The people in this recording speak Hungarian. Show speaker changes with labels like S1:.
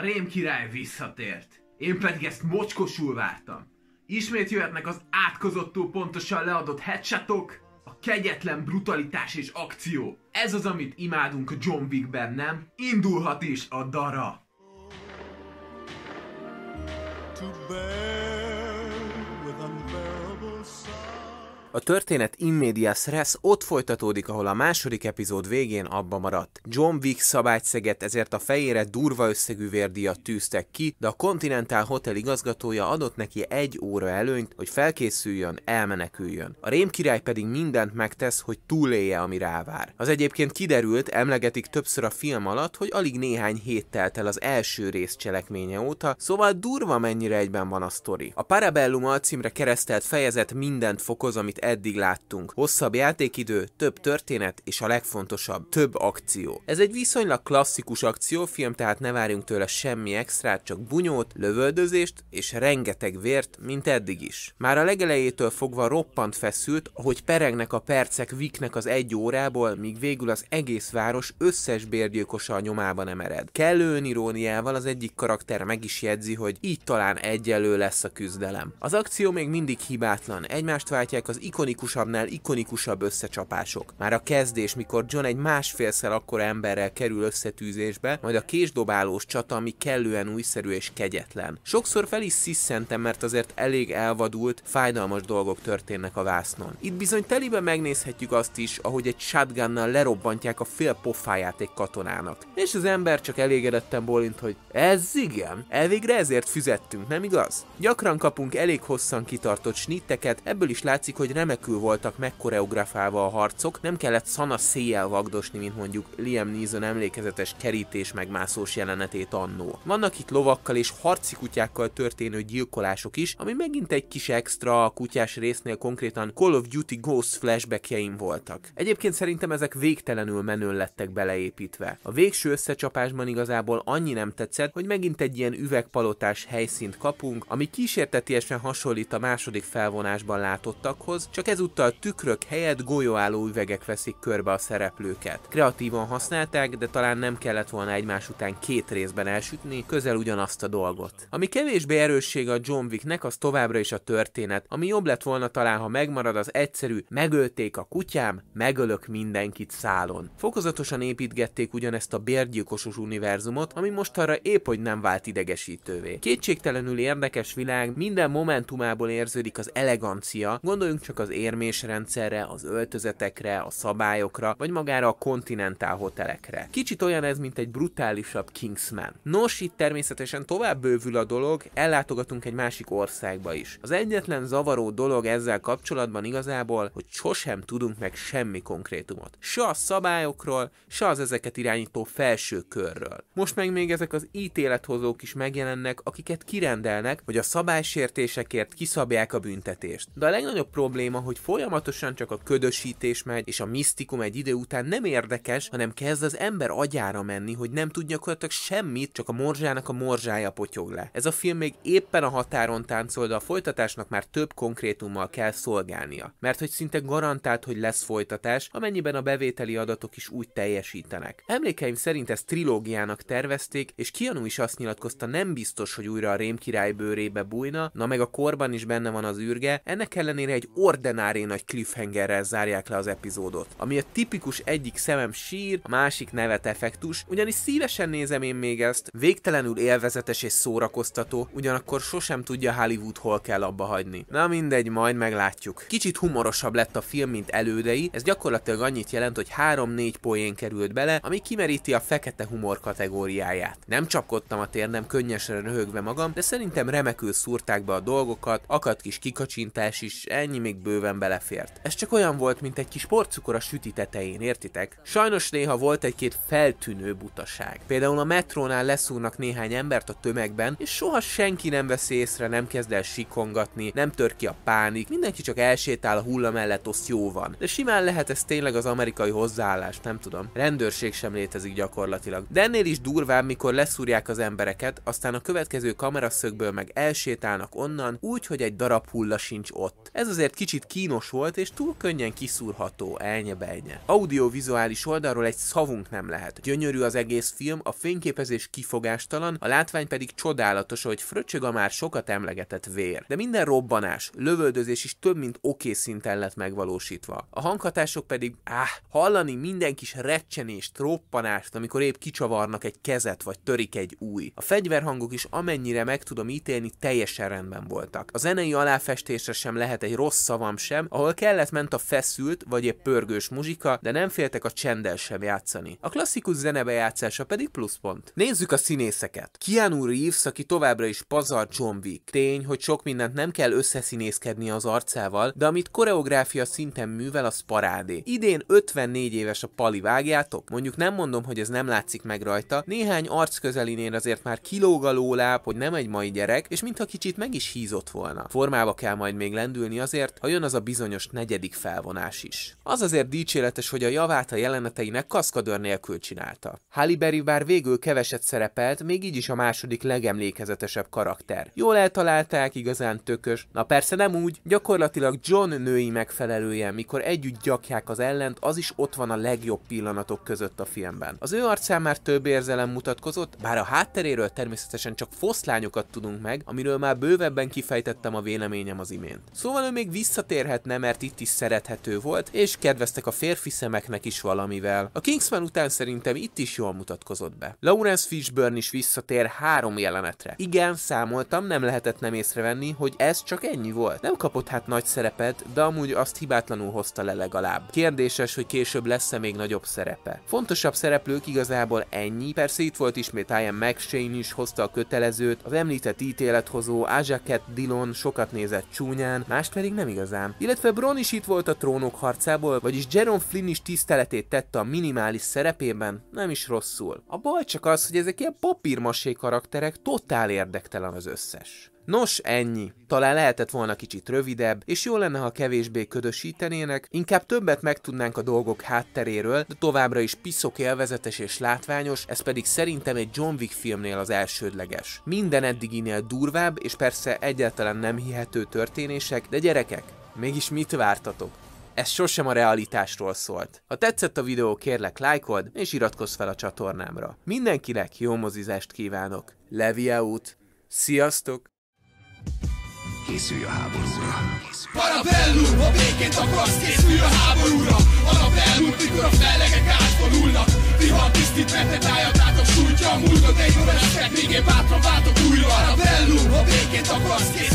S1: rém király visszatért. Én pedig ezt mocskosul vártam. Ismét jöhetnek az átkozottul pontosan leadott headshotok, a kegyetlen brutalitás és akció. Ez az, amit imádunk a John Wickben, nem? Indulhat is a dara. Too bad. A történet in medias res ott folytatódik, ahol a második epizód végén abba maradt. John Wick szabályszeget ezért a fejére durva összegű vérdíjat tűztek ki, de a Continental Hotel igazgatója adott neki egy óra előnyt, hogy felkészüljön, elmeneküljön. A rém király pedig mindent megtesz, hogy túlélje, ami rávár. Az egyébként kiderült, emlegetik többször a film alatt, hogy alig néhány hét telt el az első rész cselekménye óta, szóval durva mennyire egyben van a sztori. A Parabellum alcímre keresztelt fejezet mindent fokoz, amit eddig láttunk. Hosszabb játékidő, több történet és a legfontosabb, több akció. Ez egy viszonylag klasszikus akciófilm, tehát ne várjunk tőle semmi extrát, csak bunyót, lövöldözést és rengeteg vért, mint eddig is. Már a legelejétől fogva roppant feszült, ahogy peregnek a percek Viknek az egy órából, míg végül az egész város összes bérgyilkosa a nyomában emered. Kellő iróniával az egyik karakter meg is jegyzi, hogy így talán egyelő lesz a küzdelem. Az akció még mindig hibátlan, egymást váltják az ikonikusabbnál ikonikusabb összecsapások. Már a kezdés, mikor John egy másfélszer akkora emberrel kerül összetűzésbe, majd a késdobálós csata, ami kellően újszerű és kegyetlen. Sokszor fel is sziszentem, mert azért elég elvadult, fájdalmas dolgok történnek a vásznon. Itt bizony telibe megnézhetjük azt is, ahogy egy shotgunnal lerobbantják a fél pofáját egy katonának. És az ember csak elégedetten bolint, hogy ez igen, elvégre ezért fizettünk, nem igaz? Gyakran kapunk elég hosszan kitartott snitteket, ebből is látszik, hogy remekül voltak megkoreografálva a harcok, nem kellett szana széjjel vagdosni, mint mondjuk Liam Neeson emlékezetes kerítés megmászós jelenetét annó. Vannak itt lovakkal és harci kutyákkal történő gyilkolások is, ami megint egy kis extra a kutyás résznél konkrétan Call of Duty Ghost flashbackjeim voltak. Egyébként szerintem ezek végtelenül menő lettek beleépítve. A végső összecsapásban igazából annyi nem tetszett, hogy megint egy ilyen üvegpalotás helyszínt kapunk, ami kísértetiesen hasonlít a második felvonásban látottakhoz, csak ezúttal tükrök helyett golyóálló üvegek veszik körbe a szereplőket. Kreatívan használták, de talán nem kellett volna egymás után két részben elsütni közel ugyanazt a dolgot. Ami kevésbé erősség a John Wicknek, az továbbra is a történet, ami jobb lett volna talán, ha megmarad az egyszerű megölték a kutyám, megölök mindenkit szálon. Fokozatosan építgették ugyanezt a bérgyilkosos univerzumot, ami most arra épp hogy nem vált idegesítővé. Kétségtelenül érdekes világ, minden momentumából érződik az elegancia, gondoljunk csak az érmésrendszerre, az öltözetekre, a szabályokra, vagy magára a kontinentál hotelekre. Kicsit olyan ez, mint egy brutálisabb Kingsman. Nos, itt természetesen tovább bővül a dolog, ellátogatunk egy másik országba is. Az egyetlen zavaró dolog ezzel kapcsolatban igazából, hogy sosem tudunk meg semmi konkrétumot. Se a szabályokról, se az ezeket irányító felső körről. Most meg még ezek az ítélethozók is megjelennek, akiket kirendelnek, hogy a szabálysértésekért kiszabják a büntetést. De a legnagyobb probléma probléma, hogy folyamatosan csak a ködösítés megy, és a misztikum egy idő után nem érdekes, hanem kezd az ember agyára menni, hogy nem tud gyakorlatilag semmit, csak a morzsának a morzsája potyog le. Ez a film még éppen a határon táncol, de a folytatásnak már több konkrétummal kell szolgálnia. Mert hogy szinte garantált, hogy lesz folytatás, amennyiben a bevételi adatok is úgy teljesítenek. Emlékeim szerint ezt trilógiának tervezték, és Kianu is azt nyilatkozta, nem biztos, hogy újra a Rém király bőrébe bújna, na meg a korban is benne van az űrge, ennek ellenére egy ord ordenári nagy cliffhangerrel zárják le az epizódot, ami a tipikus egyik szemem sír, a másik nevet effektus, ugyanis szívesen nézem én még ezt, végtelenül élvezetes és szórakoztató, ugyanakkor sosem tudja Hollywood hol kell abba hagyni. Na mindegy, majd meglátjuk. Kicsit humorosabb lett a film, mint elődei, ez gyakorlatilag annyit jelent, hogy 3-4 poén került bele, ami kimeríti a fekete humor kategóriáját. Nem csapkodtam a térnem könnyesen röhögve magam, de szerintem remekül szúrták be a dolgokat, akadt kis kikacsintás is, ennyi még bő bőven belefért. Ez csak olyan volt, mint egy kis porcukor a süti tetején, értitek? Sajnos néha volt egy-két feltűnő butaság. Például a metrónál leszúrnak néhány embert a tömegben, és soha senki nem veszi észre, nem kezd el sikongatni, nem tör ki a pánik, mindenki csak elsétál a hulla mellett, osz jó van. De simán lehet ez tényleg az amerikai hozzáállás, nem tudom. Rendőrség sem létezik gyakorlatilag. De ennél is durvább, mikor leszúrják az embereket, aztán a következő kameraszögből meg elsétálnak onnan, úgy, hogy egy darab hulla sincs ott. Ez azért kicsit kicsit kínos volt, és túl könnyen kiszúrható, elnye Audiovizuális oldalról egy szavunk nem lehet. Gyönyörű az egész film, a fényképezés kifogástalan, a látvány pedig csodálatos, hogy fröcsög a már sokat emlegetett vér. De minden robbanás, lövöldözés is több mint oké okay szinten lett megvalósítva. A hanghatások pedig, áh, hallani minden kis recsenést, roppanást, amikor épp kicsavarnak egy kezet, vagy törik egy új. A fegyverhangok is amennyire meg tudom ítélni, teljesen rendben voltak. A zenei aláfestésre sem lehet egy rossz szavam sem, ahol kellett ment a feszült vagy épp pörgős muzsika, de nem féltek a csendel sem játszani. A klasszikus zenebejátszása pedig pluszpont. Nézzük a színészeket. Keanu Reeves, aki továbbra is pazar John Wick. Tény, hogy sok mindent nem kell összeszínészkedni az arcával, de amit koreográfia szinten művel, az parádé. Idén 54 éves a Pali, vágjátok? Mondjuk nem mondom, hogy ez nem látszik meg rajta, néhány arc közelinél azért már kilóg a lóláb, hogy nem egy mai gyerek, és mintha kicsit meg is hízott volna. Formába kell majd még lendülni azért, ha jön az a bizonyos negyedik felvonás is. Az azért dicséretes, hogy a javát a jeleneteinek kaszkadőr nélkül csinálta. Halliberry bár végül keveset szerepelt, még így is a második legemlékezetesebb karakter. Jól eltalálták, igazán tökös. Na persze nem úgy, gyakorlatilag John női megfelelője, mikor együtt gyakják az ellent, az is ott van a legjobb pillanatok között a filmben. Az ő arcán már több érzelem mutatkozott, bár a hátteréről természetesen csak foszlányokat tudunk meg, amiről már bővebben kifejtettem a véleményem az imént. Szóval ő még vissza visszatérhetne, mert itt is szerethető volt, és kedveztek a férfi szemeknek is valamivel. A Kingsman után szerintem itt is jól mutatkozott be. Lawrence Fishburne is visszatér három jelenetre. Igen, számoltam, nem lehetett nem észrevenni, hogy ez csak ennyi volt. Nem kapott hát nagy szerepet, de amúgy azt hibátlanul hozta le legalább. Kérdéses, hogy később lesz-e még nagyobb szerepe. Fontosabb szereplők igazából ennyi, persze itt volt ismét Ian McShane is, hozta a kötelezőt, az említett ítélethozó, Ajaket Dillon sokat nézett csúnyán, mást pedig nem igaz igazán. Illetve Bron is itt volt a trónok harcából, vagyis Jerome Flynn is tiszteletét tette a minimális szerepében, nem is rosszul. A baj csak az, hogy ezek ilyen papírmasé karakterek, totál érdektelen az összes. Nos, ennyi. Talán lehetett volna kicsit rövidebb, és jó lenne, ha kevésbé ködösítenének, inkább többet megtudnánk a dolgok hátteréről, de továbbra is piszok élvezetes és látványos, ez pedig szerintem egy John Wick filmnél az elsődleges. Minden eddiginél durvább, és persze egyáltalán nem hihető történések, de gyerekek, Mégis mit vártatok? Ez sosem a realitásról szólt. Ha tetszett a videó, kérlek lájkold és iratkozz fel a csatornámra. Mindenkinek jó mozizást kívánok! Levi út! Sziasztok! Készülj a háborúra! Parabellum, ha békét akarsz, készülj a háborúra! Parabellum, mikor a fellegek átfordulnak! Vihar tisztít, mert te vetetájatátok, sújtja a múltat, egy még én bátran váltok újra! Parabellum, ha békét akarsz, készülj